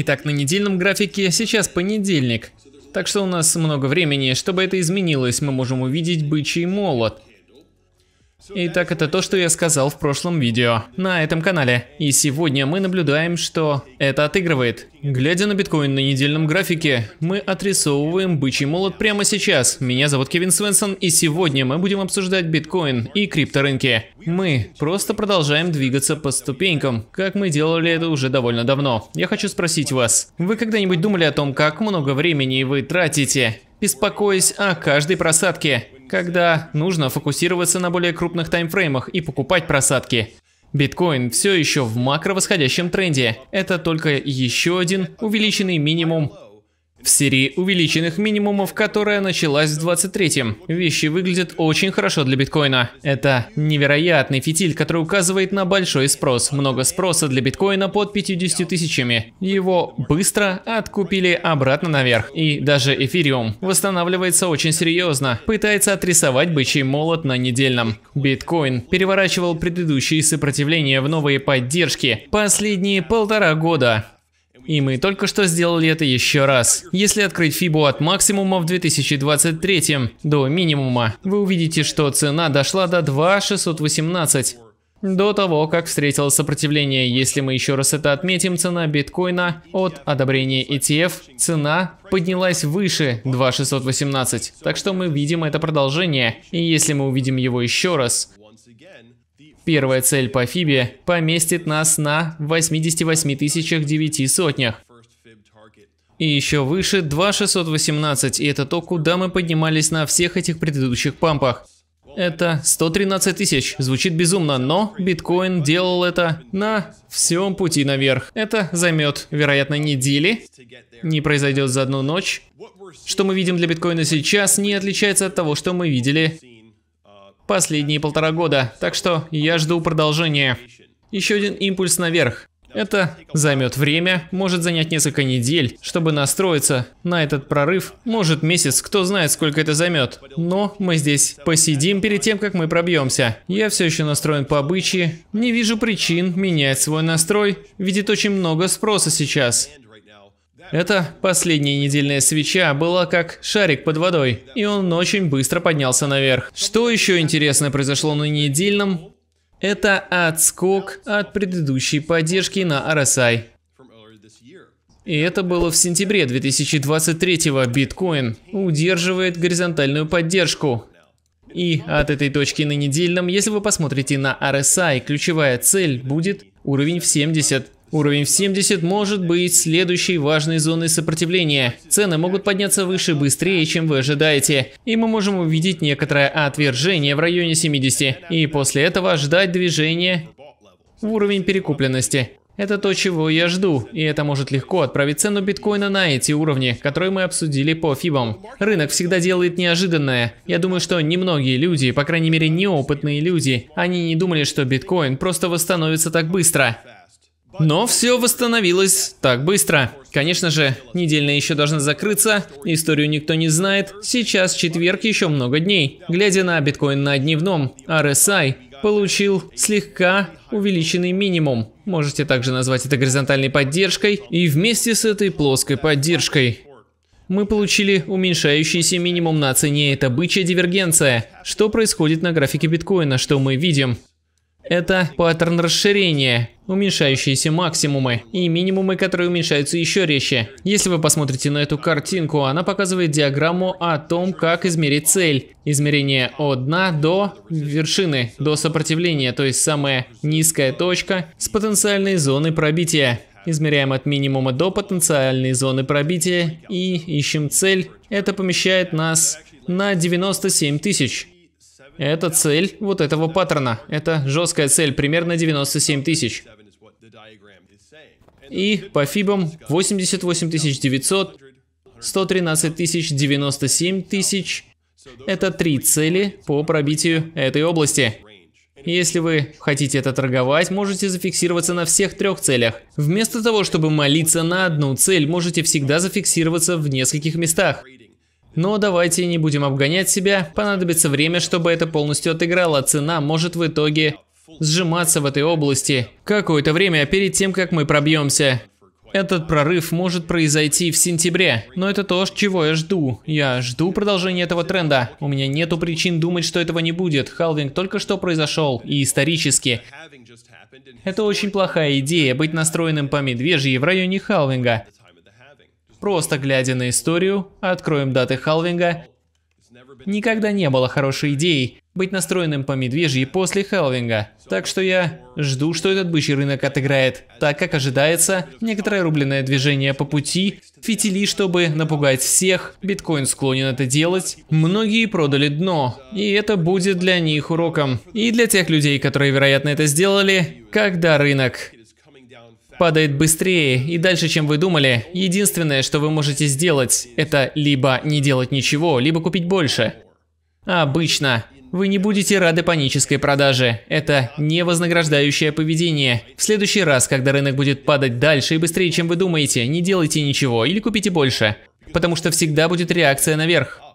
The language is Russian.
Итак, на недельном графике сейчас понедельник. Так что у нас много времени, чтобы это изменилось, мы можем увидеть бычий молот. Итак, это то, что я сказал в прошлом видео на этом канале. И сегодня мы наблюдаем, что это отыгрывает. Глядя на биткоин на недельном графике, мы отрисовываем бычий молот прямо сейчас. Меня зовут Кевин Свенсон, и сегодня мы будем обсуждать биткоин и крипторынки. Мы просто продолжаем двигаться по ступенькам, как мы делали это уже довольно давно. Я хочу спросить вас, вы когда-нибудь думали о том, как много времени вы тратите беспокоясь о каждой просадке когда нужно фокусироваться на более крупных таймфреймах и покупать просадки. Биткоин все еще в макро восходящем тренде. Это только еще один увеличенный минимум в серии увеличенных минимумов, которая началась в 23-м. Вещи выглядят очень хорошо для биткоина. Это невероятный фитиль, который указывает на большой спрос. Много спроса для биткоина под 50 тысячами. Его быстро откупили обратно наверх. И даже эфириум восстанавливается очень серьезно. Пытается отрисовать бычий молот на недельном. Биткоин переворачивал предыдущие сопротивления в новые поддержки последние полтора года. И мы только что сделали это еще раз. Если открыть Фибу от максимума в 2023 до минимума, вы увидите, что цена дошла до 2,618. До того, как встретила сопротивление, если мы еще раз это отметим, цена биткоина от одобрения ETF, цена поднялась выше 2,618. Так что мы видим это продолжение. И если мы увидим его еще раз, Первая цель по Фибе поместит нас на 88 9 сотнях. И еще выше 2618, и это то, куда мы поднимались на всех этих предыдущих пампах. Это 113 тысяч. Звучит безумно, но биткоин делал это на всем пути наверх. Это займет, вероятно, недели. Не произойдет за одну ночь. Что мы видим для биткоина сейчас, не отличается от того, что мы видели последние полтора года, так что я жду продолжения. Еще один импульс наверх. Это займет время, может занять несколько недель, чтобы настроиться на этот прорыв, может месяц, кто знает, сколько это займет. Но мы здесь посидим перед тем, как мы пробьемся. Я все еще настроен по обычаи, не вижу причин менять свой настрой, видит очень много спроса сейчас. Эта последняя недельная свеча была как шарик под водой, и он очень быстро поднялся наверх. Что еще интересно произошло на недельном? Это отскок от предыдущей поддержки на RSI. И это было в сентябре 2023-го. Биткоин удерживает горизонтальную поддержку. И от этой точки на недельном, если вы посмотрите на RSI, ключевая цель будет уровень в 70. Уровень в 70 может быть следующей важной зоной сопротивления. Цены могут подняться выше быстрее, чем вы ожидаете. И мы можем увидеть некоторое отвержение в районе 70. И после этого ждать движения в уровень перекупленности. Это то, чего я жду, и это может легко отправить цену биткоина на эти уровни, которые мы обсудили по фибам. Рынок всегда делает неожиданное. Я думаю, что немногие люди, по крайней мере неопытные люди, они не думали, что биткоин просто восстановится так быстро. Но все восстановилось так быстро. Конечно же, недельная еще должна закрыться, историю никто не знает. Сейчас четверг еще много дней. Глядя на биткоин на дневном, RSI получил слегка увеличенный минимум. Можете также назвать это горизонтальной поддержкой и вместе с этой плоской поддержкой. Мы получили уменьшающийся минимум на цене, это бычья дивергенция. Что происходит на графике биткоина, что мы видим? Это паттерн расширения, уменьшающиеся максимумы и минимумы, которые уменьшаются еще резче. Если вы посмотрите на эту картинку, она показывает диаграмму о том, как измерить цель. Измерение от дна до вершины, до сопротивления, то есть самая низкая точка с потенциальной зоны пробития. Измеряем от минимума до потенциальной зоны пробития и ищем цель. Это помещает нас на 97 тысяч. Это цель вот этого паттерна. Это жесткая цель, примерно 97 тысяч. И по фибам 88 900, 113 тысяч, 97 тысяч. Это три цели по пробитию этой области. Если вы хотите это торговать, можете зафиксироваться на всех трех целях. Вместо того, чтобы молиться на одну цель, можете всегда зафиксироваться в нескольких местах. Но давайте не будем обгонять себя, понадобится время, чтобы это полностью отыграло, цена может в итоге сжиматься в этой области какое-то время перед тем, как мы пробьемся. Этот прорыв может произойти в сентябре, но это то, чего я жду. Я жду продолжения этого тренда. У меня нету причин думать, что этого не будет. Халвинг только что произошел, и исторически. Это очень плохая идея, быть настроенным по медвежьи в районе Халвинга. Просто глядя на историю, откроем даты Халвинга. Никогда не было хорошей идеей быть настроенным по медвежьи после Хелвинга, Так что я жду, что этот бычий рынок отыграет, так как ожидается некоторое рубленное движение по пути, фитили, чтобы напугать всех, биткоин склонен это делать, многие продали дно, и это будет для них уроком. И для тех людей, которые, вероятно, это сделали, когда рынок падает быстрее и дальше, чем вы думали, единственное, что вы можете сделать, это либо не делать ничего, либо купить больше. Обычно вы не будете рады панической продаже. Это невознаграждающее поведение. В следующий раз, когда рынок будет падать дальше и быстрее, чем вы думаете, не делайте ничего или купите больше. Потому что всегда будет реакция наверх.